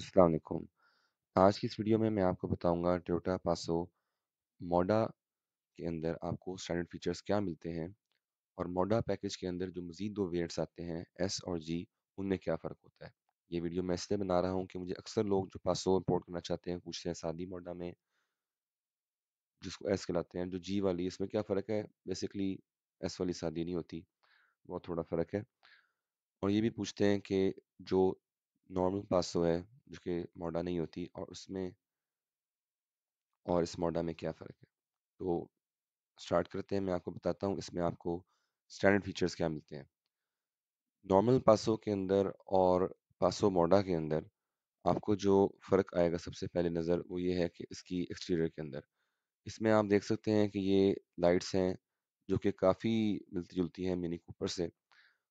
असलकुम आज की इस वीडियो में मैं आपको बताऊंगा ट्योटा पासो मोडा के अंदर आपको स्टैंडर्ड फीचर्स क्या मिलते हैं और मोडा पैकेज के अंदर जो मज़ीद दो वेरियंट्स आते हैं एस और जी उनमें क्या फ़र्क होता है ये वीडियो मैं इसलिए बना रहा हूँ कि मुझे अक्सर लोग जो पासो इम्पोर्ट करना चाहते हैं पूछते हैं सादी मोडा में जिसको एस कहलाते हैं जो जी वाली इसमें क्या फ़र्क है बेसिकली एस वाली शादी नहीं होती बहुत थोड़ा फ़र्क है और ये भी पूछते हैं कि जो नॉर्मल पासो है जो कि मोडा नहीं होती और उसमें और इस मोडा में क्या फ़र्क है तो स्टार्ट करते हैं मैं आपको बताता हूँ इसमें आपको स्टैंडर्ड फीचर्स क्या मिलते हैं नॉर्मल पासों के अंदर और पासो मोडा के अंदर आपको जो फ़र्क आएगा सबसे पहले नज़र वो ये है कि इसकी एक्सटीरियर के अंदर इसमें आप देख सकते हैं कि ये लाइट्स हैं जो कि काफ़ी मिलती जुलती हैं मिनी कूपर से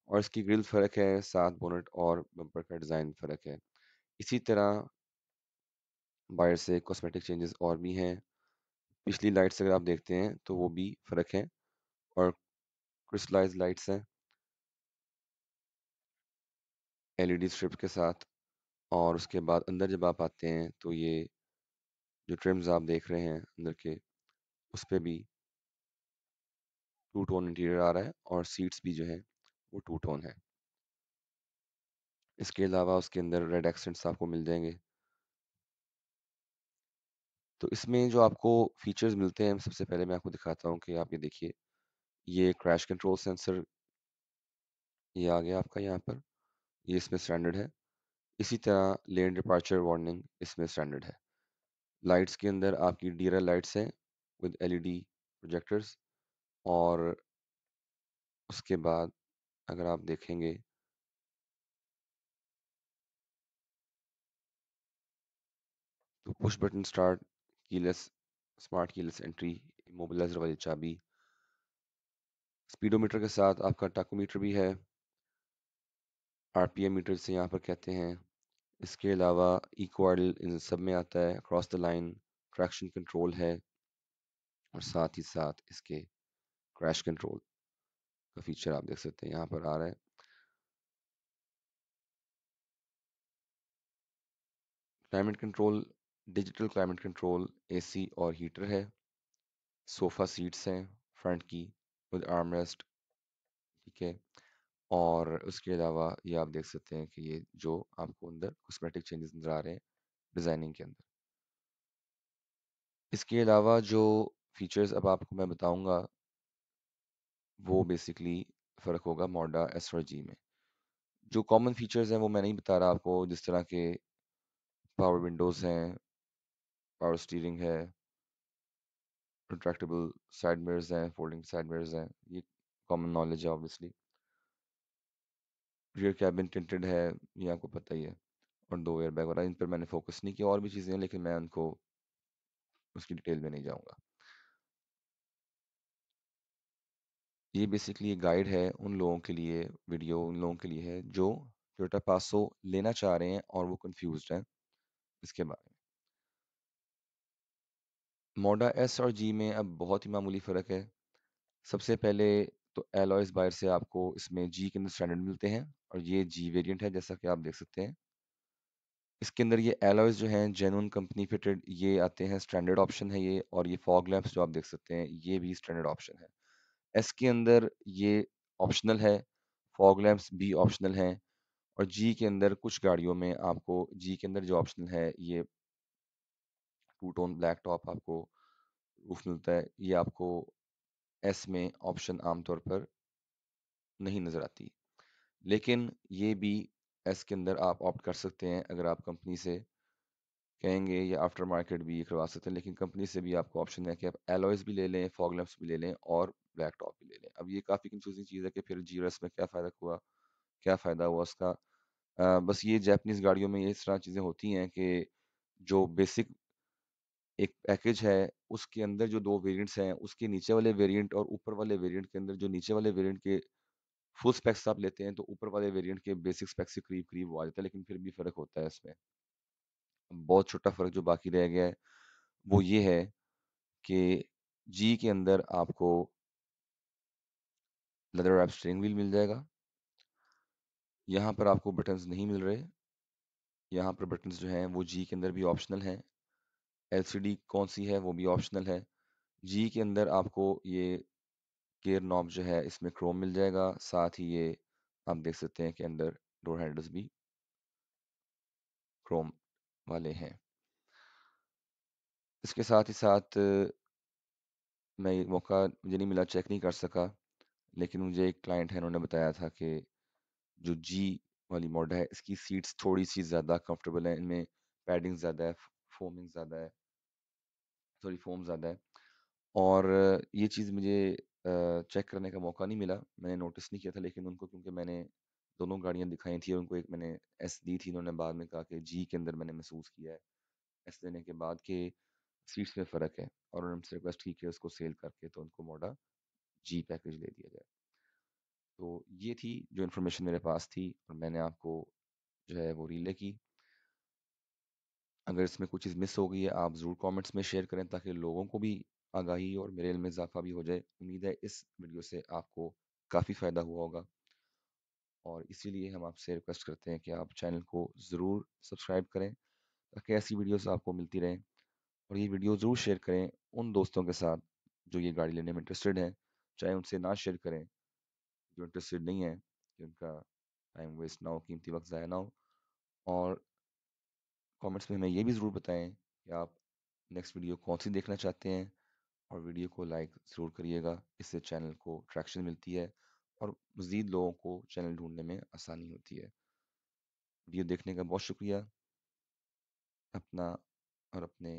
और इसकी ग्रिल फ़र्क है साथ बोनट और बम्पर का डिज़ाइन फ़र्क है इसी तरह बायर से कॉस्मेटिक चेंजेस और भी हैं पिछली लाइट्स अगर आप देखते हैं तो वो भी फ़र्क है और क्रिस्टलाइज लाइट्स हैं एलईडी स्ट्रिप के साथ और उसके बाद अंदर जब आप आते हैं तो ये जो ट्रिम्स आप देख रहे हैं अंदर के उस पर भी टू टोन इंटीरियर आ रहा है और सीट्स भी जो है वो टू टोन है इसके अलावा उसके अंदर रेड एक्सेंट्स आपको मिल जाएंगे तो इसमें जो आपको फीचर्स मिलते हैं सबसे पहले मैं आपको दिखाता हूँ कि आप ये देखिए ये क्रैश कंट्रोल सेंसर ये आ गया आपका यहाँ पर ये इसमें स्टैंडर्ड है इसी तरह लेन डिपार्चर वार्निंग इसमें स्टैंडर्ड है लाइट्स के अंदर आपकी डी लाइट्स हैं विद एलईडी प्रोजेक्टर्स और उसके बाद अगर आप देखेंगे तो push button start keyless smart keyless entry mobiliser वाली चाबी स्पीडोमीटर के साथ आपका टाकोमीटर भी है आरपीएम मीटर से यहाँ पर कहते हैं इसके अलावा इक्वाडल इन सब में आता है cross the line traction control है और साथ ही साथ इसके क्रैश कंट्रोल का फीचर आप देख सकते हैं यहाँ पर आ रहा है climate control digital climate control AC और हीटर है सोफ़ा सीट्स हैं फ्रंट की विद आर्म रेस्ट ठीक है और उसके अलावा ये आप देख सकते हैं कि ये जो आपको अंदर कॉस्मेटिक चेंजेस नज़र आ रहे हैं डिज़ाइनिंग के अंदर इसके अलावा जो फीचर्स अब आपको मैं बताऊंगा वो बेसिकली फ़र्क होगा मोडा एस में जो कॉमन फीचर्स हैं वो मैं नहीं बता रहा आपको जिस तरह के पावर विंडोज़ हैं पावर स्टीयरिंग है रिट्रैक्टेबल साइड मिरर्स हैं फोल्डिंग साइड मिरर्स हैं ये कॉमन नॉलेज है ऑब्वियसली रियर कैबिन टिंटेड है ये आपको पता ही है और दो एयर बैग वगैरह इन पर मैंने फोकस नहीं किया और भी चीज़ें हैं लेकिन मैं उनको उसकी डिटेल में नहीं जाऊँगा ये बेसिकली गाइड है उन लोगों के लिए वीडियो उन लोगों के लिए है जो टोटा पासो लेना चाह रहे हैं और वो कन्फ्यूज हैं इसके बारे में मोडा एस और जी में अब बहुत ही मामूली फ़र्क है सबसे पहले तो एलॉयस बायर से आपको इसमें जी के अंदर स्टैंडर्ड मिलते हैं और ये जी वेरिएंट है जैसा कि आप देख सकते हैं इसके अंदर ये एलॉयस जो हैं जेनवन कंपनी फिटेड ये आते हैं स्टैंडर्ड ऑप्शन है ये और ये फॉग लैम्प्स जो आप देख सकते हैं ये भी स्टैंडर्ड ऑप्शन है एस के अंदर ये ऑप्शनल है फॉग लैम्प्स भी ऑप्शनल हैं और जी के अंदर कुछ गाड़ियों में आपको जी के अंदर जो ऑप्शनल है ये टू टोन ब्लैक टॉप आपको रूफ मिलता है ये आपको एस में ऑप्शन आमतौर पर नहीं नज़र आती लेकिन ये भी एस के अंदर आप ऑप्ट कर सकते हैं अगर आप कंपनी से कहेंगे या आफ्टर मार्केट भी ये करवा सकते हैं लेकिन कंपनी से भी आपको ऑप्शन है कि आप एलॉयज़ भी ले लें फॉग लैम्प्स भी ले लें और ब्लैक टॉप भी ले लें अब ये काफ़ी कंफ्यूजिंग चीज़ है कि फिर एस में क्या फ़ायदा हुआ क्या फ़ायदा हुआ उसका आ, बस ये जैपनीज़ गाड़ियों में ये इस तरह चीज़ें होती हैं कि जो बेसिक एक पैकेज है उसके अंदर जो दो वेरिएंट्स हैं उसके नीचे वाले वेरिएंट और ऊपर वाले वेरिएंट के अंदर जो नीचे वाले वेरिएंट के फुल स्पेक्स आप लेते हैं तो ऊपर वाले वेरिएंट के बेसिक स्पेक्स के करीब करीब वो आ जाता है लेकिन फिर भी फ़र्क होता है इसमें बहुत छोटा फ़र्क जो बाकी रह गया है वो ये है कि जी के अंदर आपको लदर रैप स्ट्रिंग व्हील मिल जाएगा यहाँ पर आपको बटन्स नहीं मिल रहे यहाँ पर बटन्स जो हैं वो जी के अंदर भी ऑप्शनल हैं एल कौन सी है वो भी ऑप्शनल है जी के अंदर आपको ये गेयर नॉब जो है इसमें क्रोम मिल जाएगा साथ ही ये आप देख सकते हैं कि अंदर डोर हैंडल्स भी क्रोम वाले हैं इसके साथ ही साथ मैं ये मौका मुझे नहीं मिला चेक नहीं कर सका लेकिन मुझे एक क्लाइंट है उन्होंने बताया था कि जो जी वाली मॉडल है इसकी सीट्स थोड़ी सी ज़्यादा कंफर्टेबल है इनमें पैडिंग ज़्यादा है फोमिंग ज़्यादा है सॉरी फॉर्म ज़्यादा है और ये चीज़ मुझे चेक करने का मौका नहीं मिला मैंने नोटिस नहीं किया था लेकिन उनको क्योंकि मैंने दोनों गाड़ियाँ दिखाई थी उनको एक मैंने एस दी थी इन्होंने बाद में कहा कि जी के अंदर मैंने महसूस किया है एस देने के बाद के सीट्स में फ़र्क है और उन्होंने रिक्वेस्ट की कि उसको सेल करके तो उनको मोडा जी पैकेज ले दिया जाए तो ये थी जो इन्फॉर्मेशन मेरे पास थी और मैंने आपको जो है वो रिले की अगर इसमें कुछ चीज़ मिस हो गई है आप ज़रूर कमेंट्स में शेयर करें ताकि लोगों को भी आगाही और मेरे में इजाफा भी हो जाए उम्मीद है इस वीडियो से आपको काफ़ी फ़ायदा हुआ होगा और इसीलिए हम आपसे रिक्वेस्ट करते हैं कि आप चैनल को ज़रूर सब्सक्राइब करें ताकि ऐसी वीडियोस आपको मिलती रहें और ये वीडियो ज़रूर शेयर करें उन दोस्तों के साथ जो ये गाड़ी लेने में इंटरेस्टेड हैं चाहे उनसे ना शेयर करें जो इंटरेस्टेड नहीं है कि उनका टाइम वेस्ट ना हो कीमती वक्त ज़ाया ना हो और कमेंट्स में हमें ये भी ज़रूर बताएं कि आप नेक्स्ट वीडियो कौन सी देखना चाहते हैं और वीडियो को लाइक ज़रूर करिएगा इससे चैनल को ट्रैक्शन मिलती है और मज़ीद लोगों को चैनल ढूंढने में आसानी होती है वीडियो देखने का बहुत शुक्रिया अपना और अपने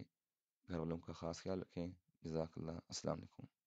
घर वालों का ख़ास ख्याल रखें जजाकल्ला असलकुम